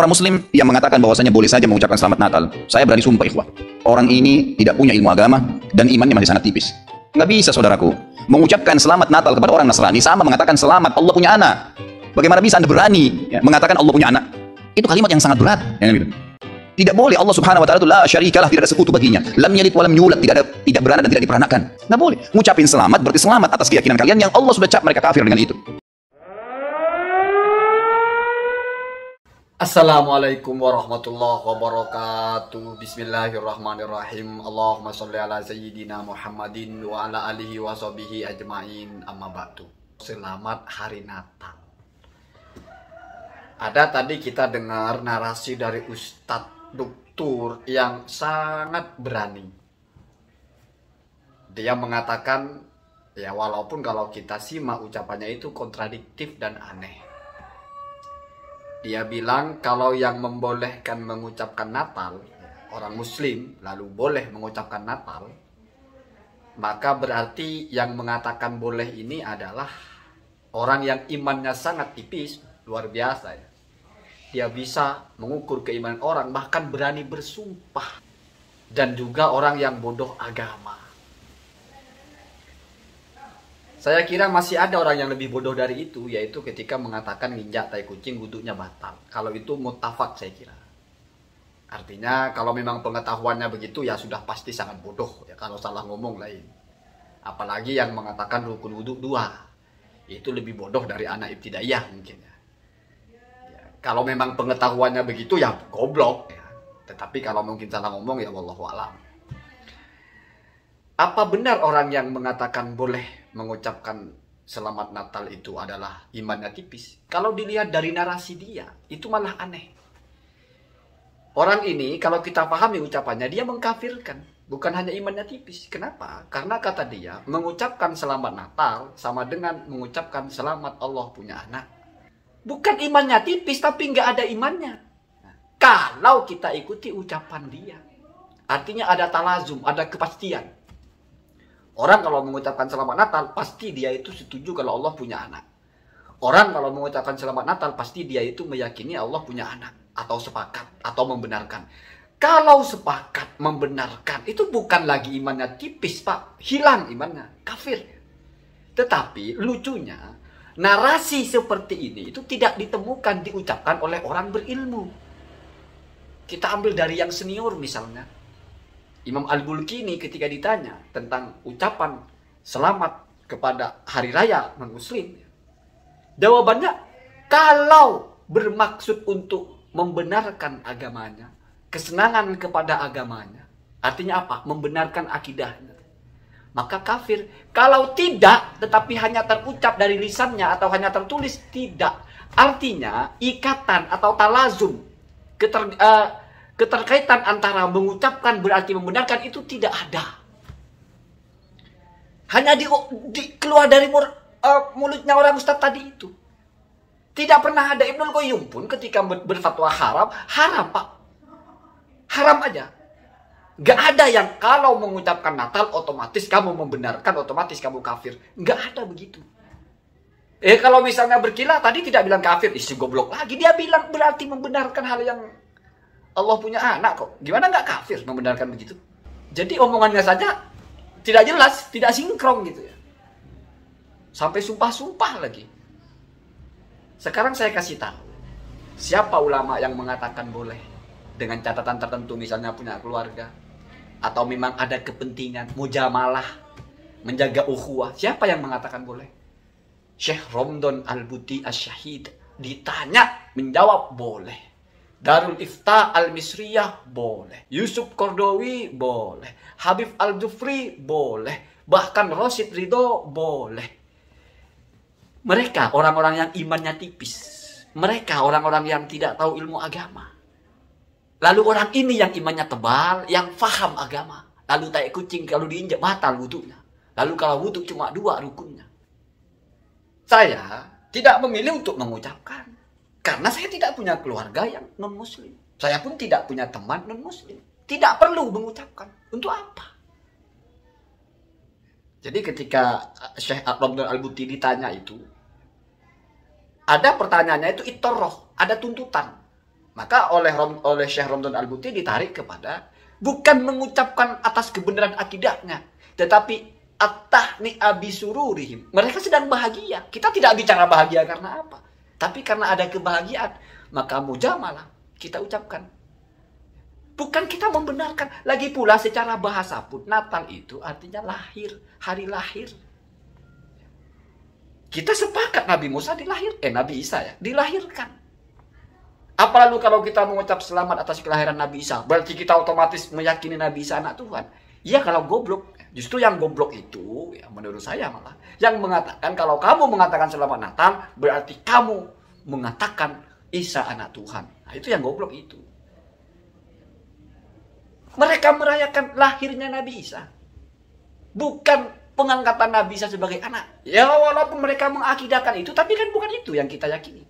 Orang muslim yang mengatakan bahwasanya boleh saja mengucapkan selamat Natal, saya berani sumpah ikhwah. Orang ini tidak punya ilmu agama dan imannya masih sangat tipis. Nggak bisa saudaraku. Mengucapkan selamat Natal kepada orang Nasrani sama mengatakan selamat Allah punya anak. Bagaimana bisa anda berani ya, mengatakan Allah punya anak? Itu kalimat yang sangat berat. Ya, kan, gitu. Tidak boleh Allah subhanahu wa ta'ala itu la syarikalah tidak ada sekutu baginya. Lam yalid walam nyulat tidak ada tidak beranak dan tidak diperanakan. Nggak boleh. Ngucapin selamat berarti selamat atas keyakinan kalian yang Allah sudah cap mereka kafir dengan itu. Assalamualaikum warahmatullahi wabarakatuh Bismillahirrahmanirrahim Allahumma sholli ala sayyidina Muhammadin wa ala alihi wa sahbihi ajma'in amma batu Selamat hari Natal Ada tadi kita dengar narasi dari Ustadz Duktur yang sangat berani Dia mengatakan Ya walaupun kalau kita simak ucapannya itu kontradiktif dan aneh dia bilang kalau yang membolehkan mengucapkan Natal, orang Muslim lalu boleh mengucapkan Natal, maka berarti yang mengatakan boleh ini adalah orang yang imannya sangat tipis, luar biasa ya. Dia bisa mengukur keimanan orang, bahkan berani bersumpah. Dan juga orang yang bodoh agama saya kira masih ada orang yang lebih bodoh dari itu, yaitu ketika mengatakan nginjak tai kucing wuduknya batal. Kalau itu mutafak saya kira. Artinya kalau memang pengetahuannya begitu ya sudah pasti sangat bodoh ya kalau salah ngomong lain. Apalagi yang mengatakan rukun wuduk dua. Itu lebih bodoh dari anak ibtidaiyah mungkin ya. ya. Kalau memang pengetahuannya begitu ya goblok ya. Tetapi kalau mungkin salah ngomong ya Wallahu'alam. Apa benar orang yang mengatakan boleh mengucapkan selamat Natal itu adalah imannya tipis. Kalau dilihat dari narasi dia, itu malah aneh. Orang ini kalau kita pahami ucapannya, dia mengkafirkan. Bukan hanya imannya tipis. Kenapa? Karena kata dia, mengucapkan selamat Natal sama dengan mengucapkan selamat Allah punya anak. Bukan imannya tipis, tapi nggak ada imannya. kalau kita ikuti ucapan dia. Artinya ada talazum, ada kepastian. Orang kalau mengucapkan selamat Natal, pasti dia itu setuju kalau Allah punya anak. Orang kalau mengucapkan selamat Natal, pasti dia itu meyakini Allah punya anak. Atau sepakat, atau membenarkan. Kalau sepakat, membenarkan, itu bukan lagi imannya tipis, Pak. Hilang imannya, kafir. Tetapi lucunya, narasi seperti ini itu tidak ditemukan, diucapkan oleh orang berilmu. Kita ambil dari yang senior misalnya Imam Al-Bulkini ketika ditanya tentang ucapan selamat kepada hari raya non-muslim, jawabannya kalau bermaksud untuk membenarkan agamanya, kesenangan kepada agamanya, artinya apa? Membenarkan akidahnya. Maka kafir. Kalau tidak, tetapi hanya terucap dari lisannya atau hanya tertulis, tidak. Artinya ikatan atau talazum, keter, uh, Keterkaitan antara mengucapkan berarti membenarkan itu tidak ada. Hanya di, di keluar dari mur, uh, mulutnya orang ustaz tadi itu. Tidak pernah ada Ibnul Qayyum pun ketika berfatwa haram, haram Pak. Haram aja. Gak ada yang kalau mengucapkan Natal otomatis kamu membenarkan, otomatis kamu kafir. Gak ada begitu. Eh kalau misalnya berkilah tadi tidak bilang kafir, isi goblok lagi. Dia bilang berarti membenarkan hal yang Allah punya anak kok. Gimana nggak kafir membenarkan begitu? Jadi omongannya saja tidak jelas, tidak sinkron gitu ya. Sampai sumpah-sumpah lagi. Sekarang saya kasih tahu. Siapa ulama yang mengatakan boleh? Dengan catatan tertentu misalnya punya keluarga. Atau memang ada kepentingan, mujamalah, menjaga ukhuwah. Siapa yang mengatakan boleh? Syekh Romdon Al-Buti Asyahid ditanya menjawab boleh. Darul Ifta Al-Misriyah boleh. Yusuf Kordowi boleh. Habib Al-Jufri boleh. Bahkan Rosid Ridho boleh. Mereka orang-orang yang imannya tipis. Mereka orang-orang yang tidak tahu ilmu agama. Lalu orang ini yang imannya tebal, yang faham agama. Lalu tak kucing kalau diinjak batal wudhunya. Lalu kalau wudhu cuma dua rukunnya. Saya tidak memilih untuk mengucapkan. Karena saya tidak punya keluarga yang non-muslim. Saya pun tidak punya teman non-muslim. Tidak perlu mengucapkan. Untuk apa? Jadi ketika eh, Syekh Abdul Al-Buti ditanya itu, ada pertanyaannya itu itoroh, ada tuntutan. Maka oleh oleh Syekh Abdul Al-Buti ditarik kepada bukan mengucapkan atas kebenaran akidahnya, tetapi atah ni Mereka sedang bahagia. Kita tidak bicara bahagia karena apa? Tapi karena ada kebahagiaan, maka mujamalah kita ucapkan. Bukan kita membenarkan. Lagi pula secara bahasa pun Natal itu artinya lahir, hari lahir. Kita sepakat Nabi Musa dilahir, eh Nabi Isa ya, dilahirkan. Apalagi kalau kita mengucap selamat atas kelahiran Nabi Isa? Berarti kita otomatis meyakini Nabi Isa anak Tuhan. Ya kalau goblok, Justru yang goblok itu, ya menurut saya malah, yang mengatakan kalau kamu mengatakan selamat Natal, berarti kamu mengatakan Isa anak Tuhan. Nah, itu yang goblok itu. Mereka merayakan lahirnya Nabi Isa. Bukan pengangkatan Nabi Isa sebagai anak. Ya walaupun mereka mengakidakan itu, tapi kan bukan itu yang kita yakini.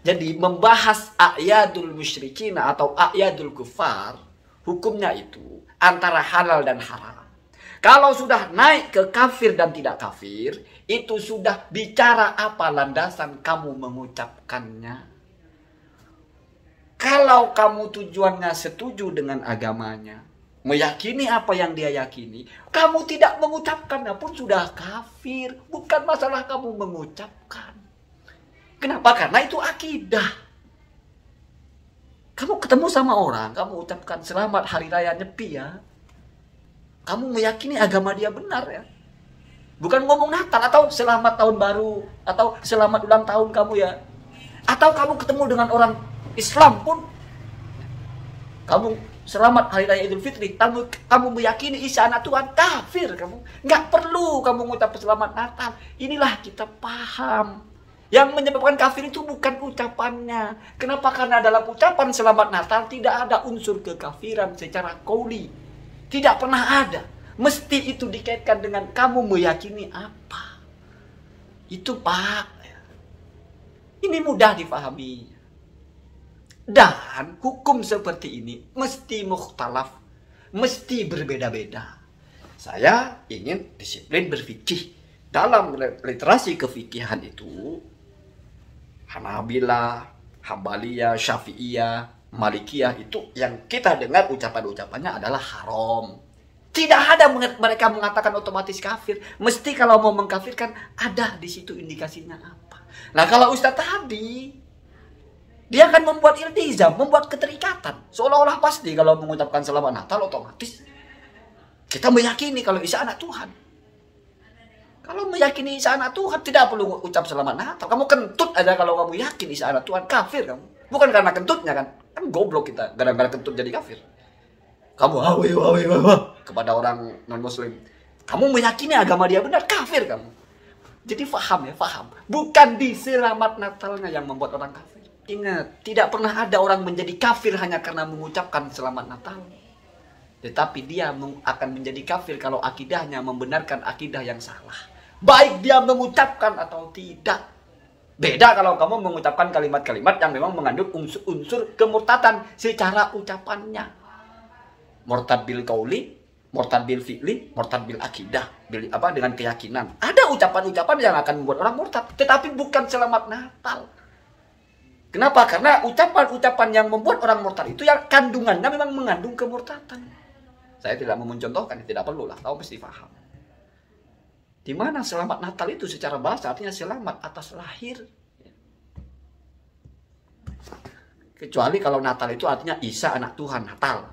Jadi membahas ayatul musyrikin atau ayatul kufar hukumnya itu antara halal dan haram. Kalau sudah naik ke kafir dan tidak kafir, itu sudah bicara apa landasan kamu mengucapkannya. Kalau kamu tujuannya setuju dengan agamanya, meyakini apa yang dia yakini, kamu tidak mengucapkannya pun sudah kafir. Bukan masalah kamu mengucapkan. Kenapa? Karena itu akidah. Kamu ketemu sama orang, kamu ucapkan selamat hari raya nyepi ya. Kamu meyakini agama dia benar ya. Bukan ngomong Natal atau selamat tahun baru atau selamat ulang tahun kamu ya. Atau kamu ketemu dengan orang Islam pun kamu selamat hari raya Idul Fitri, kamu kamu meyakini Isa anak Tuhan kafir kamu. Nggak perlu kamu ngucap selamat Natal. Inilah kita paham yang menyebabkan kafir itu bukan ucapannya. Kenapa? Karena dalam ucapan selamat Natal tidak ada unsur kekafiran secara kauli. Tidak pernah ada. Mesti itu dikaitkan dengan kamu meyakini apa. Itu Pak. Ini mudah difahami. Dan hukum seperti ini mesti mukhtalaf. Mesti berbeda-beda. Saya ingin disiplin berfikih dalam literasi kefikihan itu Hanabila, Hambalia, Syafi'iyah, Malikiyah itu yang kita dengar ucapan-ucapannya adalah haram. Tidak ada mereka mengatakan otomatis kafir. Mesti kalau mau mengkafirkan ada di situ indikasinya apa. Nah kalau Ustaz tadi dia akan membuat iltizam, membuat keterikatan. Seolah-olah pasti kalau mengucapkan selamat Natal otomatis kita meyakini kalau Isa anak Tuhan. Kalau meyakini isa anak Tuhan tidak perlu ucap selamat Natal. Kamu kentut aja kalau kamu yakin isa anak Tuhan kafir kamu. Bukan karena kentutnya kan. Kan goblok kita gara-gara kentut jadi kafir. Kamu awi awi awe kepada orang non muslim. Kamu meyakini agama dia benar kafir kamu. Jadi faham ya, faham. Bukan di selamat Natalnya yang membuat orang kafir. Ingat, tidak pernah ada orang menjadi kafir hanya karena mengucapkan selamat Natal. Tetapi dia akan menjadi kafir kalau akidahnya membenarkan akidah yang salah. Baik dia mengucapkan atau tidak. Beda kalau kamu mengucapkan kalimat-kalimat yang memang mengandung unsur-unsur kemurtatan secara ucapannya. Murtad bil kauli, murtad bil fi'li, murtad bil akidah, bil apa dengan keyakinan. Ada ucapan-ucapan yang akan membuat orang murtad, tetapi bukan selamat Natal. Kenapa? Karena ucapan-ucapan yang membuat orang murtad itu yang kandungannya memang mengandung kemurtatan. Saya tidak mau mencontohkan, tidak perlu lah kamu pasti paham. Di mana selamat Natal itu secara bahasa artinya selamat atas lahir. Kecuali kalau Natal itu artinya Isa anak Tuhan Natal.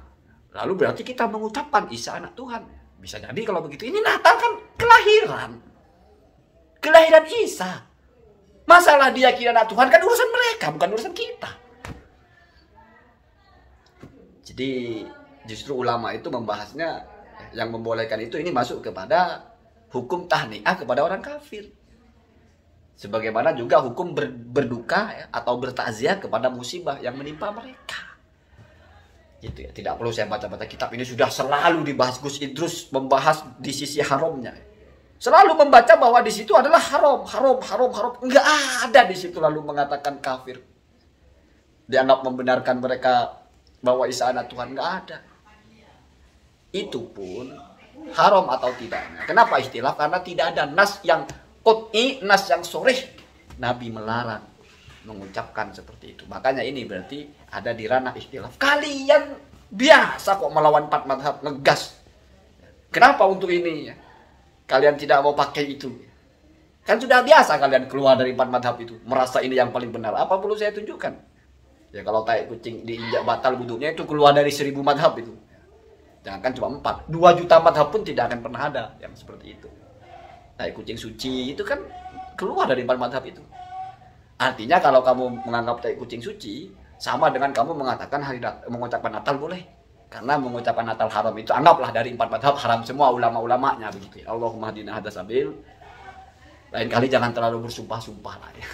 Lalu berarti kita mengucapkan Isa anak Tuhan. Bisa jadi kalau begitu ini Natal kan kelahiran. Kelahiran Isa. Masalah dia kira anak Tuhan kan urusan mereka, bukan urusan kita. Jadi justru ulama itu membahasnya yang membolehkan itu ini masuk kepada hukum tahniah kepada orang kafir. Sebagaimana juga hukum ber, berduka ya, atau bertakziah kepada musibah yang menimpa mereka. Gitu ya. Tidak perlu saya baca-baca kitab ini sudah selalu dibahas Gus Idrus membahas di sisi haramnya. Selalu membaca bahwa di situ adalah haram, haram, haram, haram. Enggak ada di situ lalu mengatakan kafir. Dianggap membenarkan mereka bahwa Isa anak Tuhan enggak ada. Itu pun haram atau tidaknya. Kenapa istilah? Karena tidak ada nas yang kot'i, nas yang soreh. Nabi melarang mengucapkan seperti itu. Makanya ini berarti ada di ranah istilah. Kalian biasa kok melawan empat madhab, ngegas. Kenapa untuk ini? Kalian tidak mau pakai itu. Kan sudah biasa kalian keluar dari empat madhab itu. Merasa ini yang paling benar. Apa perlu saya tunjukkan? Ya kalau tai kucing diinjak batal wudhunya itu keluar dari seribu madhab itu. Jangan kan cuma empat, dua juta madhab pun tidak akan pernah ada yang seperti itu. Nah, kucing suci itu kan keluar dari empat madhab itu. Artinya kalau kamu menganggap tai kucing suci, sama dengan kamu mengatakan hari mengucapkan Natal boleh. Karena mengucapkan Natal haram itu anggaplah dari empat madhab haram semua ulama-ulamanya begitu. Ya. Allahumma hadina hadasabil. Lain kali jangan terlalu bersumpah-sumpah lah ya.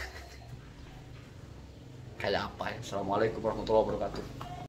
Kayak apa ya? Assalamualaikum warahmatullahi wabarakatuh.